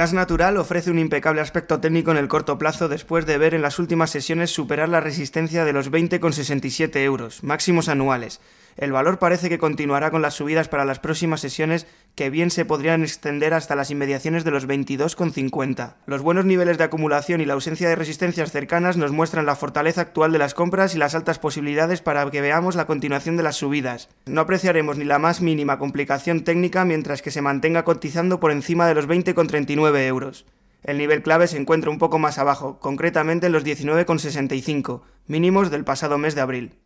Gas Natural ofrece un impecable aspecto técnico en el corto plazo después de ver en las últimas sesiones superar la resistencia de los 20,67 euros, máximos anuales el valor parece que continuará con las subidas para las próximas sesiones que bien se podrían extender hasta las inmediaciones de los 22,50. Los buenos niveles de acumulación y la ausencia de resistencias cercanas nos muestran la fortaleza actual de las compras y las altas posibilidades para que veamos la continuación de las subidas. No apreciaremos ni la más mínima complicación técnica mientras que se mantenga cotizando por encima de los 20,39 euros. El nivel clave se encuentra un poco más abajo, concretamente en los 19,65, mínimos del pasado mes de abril.